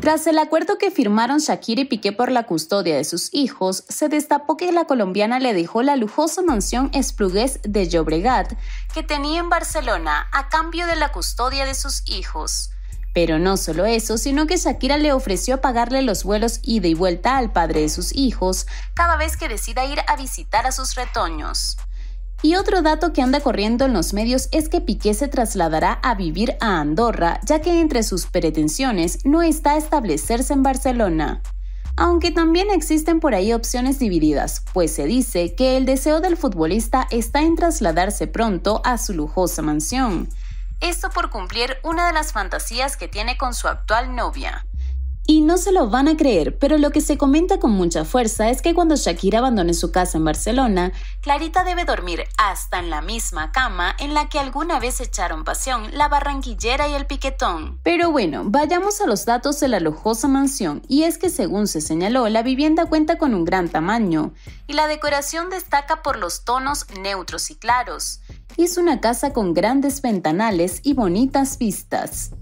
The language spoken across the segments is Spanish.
Tras el acuerdo que firmaron Shakira y Piqué por la custodia de sus hijos, se destapó que la colombiana le dejó la lujosa mansión Esplugués de Llobregat que tenía en Barcelona a cambio de la custodia de sus hijos. Pero no solo eso, sino que Shakira le ofreció pagarle los vuelos ida y vuelta al padre de sus hijos cada vez que decida ir a visitar a sus retoños. Y otro dato que anda corriendo en los medios es que Piqué se trasladará a vivir a Andorra, ya que entre sus pretensiones no está establecerse en Barcelona. Aunque también existen por ahí opciones divididas, pues se dice que el deseo del futbolista está en trasladarse pronto a su lujosa mansión. Esto por cumplir una de las fantasías que tiene con su actual novia. Y no se lo van a creer, pero lo que se comenta con mucha fuerza es que cuando Shakira abandone su casa en Barcelona, Clarita debe dormir hasta en la misma cama en la que alguna vez echaron pasión la barranquillera y el piquetón. Pero bueno, vayamos a los datos de la lujosa mansión, y es que según se señaló, la vivienda cuenta con un gran tamaño, y la decoración destaca por los tonos neutros y claros. Es una casa con grandes ventanales y bonitas vistas.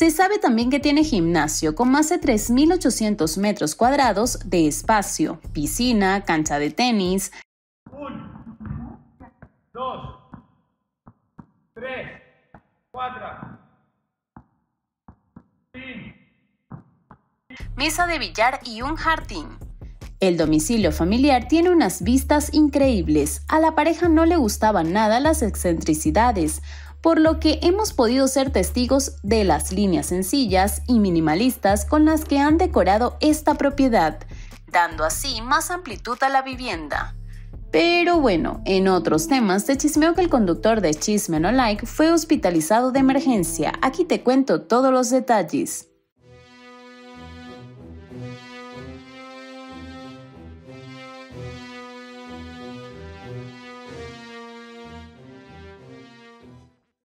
Se sabe también que tiene gimnasio con más de 3.800 metros cuadrados de espacio, piscina, cancha de tenis. Mesa de billar y un jardín. El domicilio familiar tiene unas vistas increíbles. A la pareja no le gustaban nada las excentricidades, por lo que hemos podido ser testigos de las líneas sencillas y minimalistas con las que han decorado esta propiedad, dando así más amplitud a la vivienda. Pero bueno, en otros temas se chismeó que el conductor de Chisme No Like fue hospitalizado de emergencia. Aquí te cuento todos los detalles.